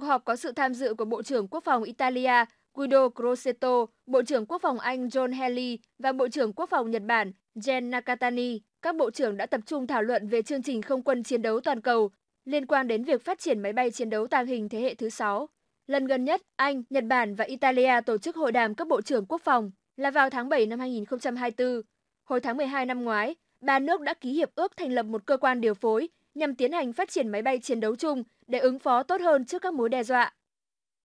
Cuộc họp có sự tham dự của Bộ trưởng Quốc phòng Italia Guido Crosetto, Bộ trưởng Quốc phòng Anh John Haley và Bộ trưởng Quốc phòng Nhật Bản Jen Nakatani. Các bộ trưởng đã tập trung thảo luận về chương trình không quân chiến đấu toàn cầu liên quan đến việc phát triển máy bay chiến đấu tàng hình thế hệ thứ 6. Lần gần nhất, Anh, Nhật Bản và Italia tổ chức hội đàm các bộ trưởng quốc phòng là vào tháng 7 năm 2024. Hồi tháng 12 năm ngoái, ba nước đã ký hiệp ước thành lập một cơ quan điều phối nhằm tiến hành phát triển máy bay chiến đấu chung để ứng phó tốt hơn trước các mối đe dọa